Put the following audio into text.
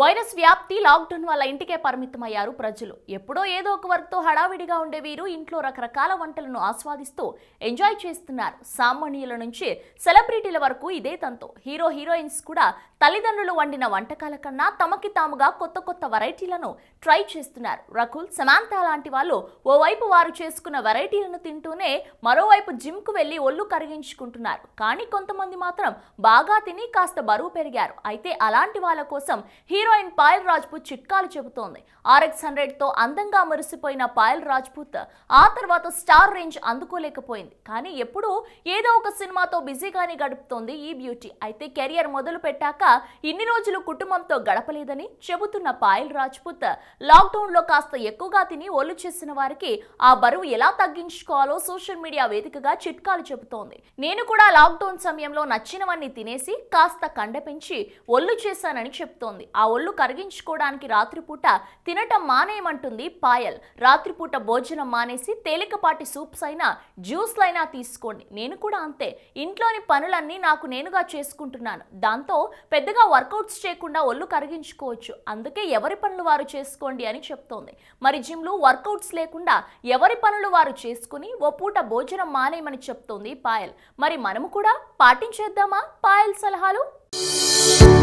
virus వ్యాప్తి lockdown వల్ల ఇంటికే పరిమితమయ్యారు ప్రజలు ఎప్పుడో ఏదో ఒక వర్క్తో హడావిడిగా ఉండే వీరు ఇంట్లో రకరకాల వంటలను ఆస్వాదిస్తూ ఎంజాయ్ చేస్తున్నారు సామాన్యుల నుంచి సెలబ్రిటీల వరకు ఇదే తంతు హీరో హీరోయిన్స్ కూడా తల్లిదండ్రులు వండిన వంటకాల కన్నా తమకి తాముగా కొత్త కొత్త వెరైటీలను ట్రై చేస్తున్నారు రకుల్ సమాంత లాంటి వాళ్ళు ఓవైపు వారు చేసుకున్న వెరైటీలను తింటూనే మరోవైపు జిమ్కు వెళ్ళి ఒళ్ళు కరిగించుకుంటున్నారు కానీ కొంతమంది మాత్రం బాగా తిని కాస్త బరువు పెరిగారు అయితే అలాంటి వాళ్ళ కోసం హీరో హీరోయిన్ పాయల్ రాజ్పూత్ చిట్కాలు చెబుతోంది ఆర్ఎక్స్ హండ్రెడ్తో అందంగా మురిసిపోయిన పాయల్ రాజ్పూత్ ఆ తర్వాత స్టార్ రేంజ్ అందుకోలేకపోయింది కానీ ఎప్పుడూ ఏదో ఒక సినిమాతో బిజీగానే గడుపుతోంది ఈ బ్యూటీ అయితే కెరియర్ మొదలు పెట్టాక ఇన్ని రోజులు కుటుంబంతో గడపలేదని చెబుతున్న పాయల్ రాజ్పూత్ లాక్డౌన్లో కాస్త ఎక్కువగా తిని ఒళ్ళు చేసిన వారికి ఆ బరువు ఎలా తగ్గించుకోవాలో సోషల్ మీడియా వేదికగా చిట్కాలు చెబుతోంది నేను కూడా లాక్డౌన్ సమయంలో నచ్చినవన్నీ తినేసి కాస్త కండ పెంచి ఒళ్ళు చేశానని చెప్తోంది ఆ ఒళ్ళు కరిగించుకోవడానికి రాత్రిపూట తినటం మానేయమంటుంది పాయల్ రాత్రిపూట భోజనం మానేసి తేలికపాటి సూప్స్ అయినా జ్యూస్లైనా తీసుకోండి నేను కూడా అంతే ఇంట్లోని పనులన్నీ నాకు నేనుగా చేసుకుంటున్నాను దాంతో పెద్దగా వర్కౌట్స్ చేయకుండా ఒళ్ళు కరిగించుకోవచ్చు అందుకే ఎవరి పనులు వారు చేసుకోండి అని చెప్తోంది మరి జిమ్లు వర్కౌట్స్ లేకుండా ఎవరి పనులు వారు చేసుకుని ఓ పూట భోజనం మానేయమని చెప్తోంది పాయల్ మరి మనము కూడా పాటించేద్దామా పాయల్ సలహాలు